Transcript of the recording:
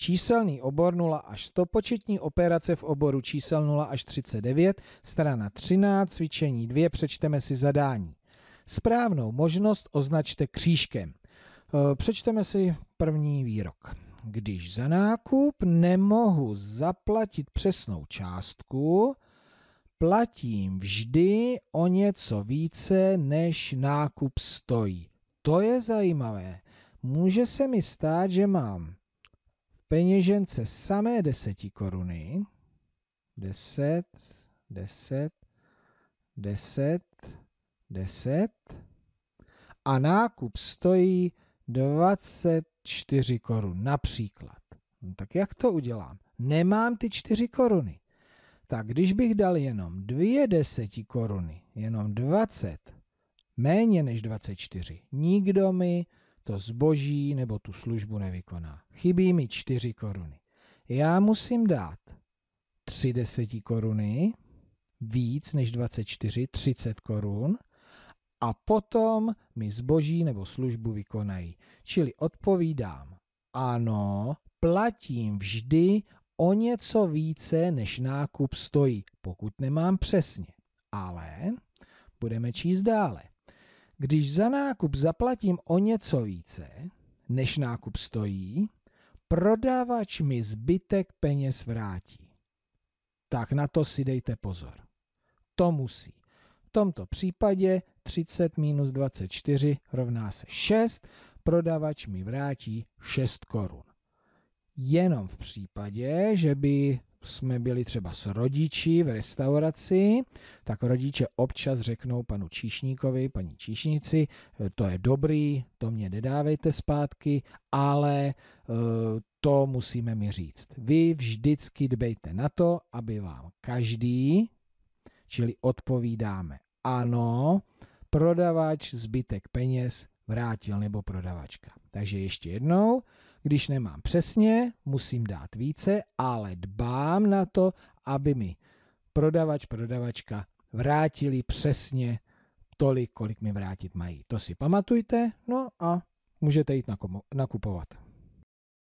Číselný obor 0 až 100, početní operace v oboru čísel 0 až 39, strana 13, cvičení 2, přečteme si zadání. Správnou možnost označte křížkem. E, přečteme si první výrok. Když za nákup nemohu zaplatit přesnou částku, platím vždy o něco více, než nákup stojí. To je zajímavé. Může se mi stát, že mám peněžence samé deseti koruny, 10, 10, 10, 10 a nákup stojí 24 korun například. No tak jak to udělám? Nemám ty 4 koruny. Tak když bych dal jenom dvě deseti koruny, jenom 20, méně než 24, nikdo mi to zboží nebo tu službu nevykoná. Chybí mi čtyři koruny. Já musím dát tři deseti koruny, víc než 24, 30 korun a potom mi zboží nebo službu vykonají. Čili odpovídám, ano, platím vždy o něco více, než nákup stojí, pokud nemám přesně. Ale budeme číst dále. Když za nákup zaplatím o něco více, než nákup stojí, prodavač mi zbytek peněz vrátí. Tak na to si dejte pozor. To musí. V tomto případě 30 minus 24 rovná se 6, prodavač mi vrátí 6 korun. Jenom v případě, že by jsme byli třeba s rodiči v restauraci, tak rodiče občas řeknou panu číšníkovi, paní číšnici, to je dobrý, to mě nedávejte zpátky, ale eh, to musíme mi říct. Vy vždycky dbejte na to, aby vám každý, čili odpovídáme ano, prodavač zbytek peněz vrátil nebo prodavačka. Takže ještě jednou, když nemám přesně, musím dát více, ale dbám na to, aby mi prodavač, prodavačka vrátili přesně tolik, kolik mi vrátit mají. To si pamatujte, no a můžete jít nakupovat.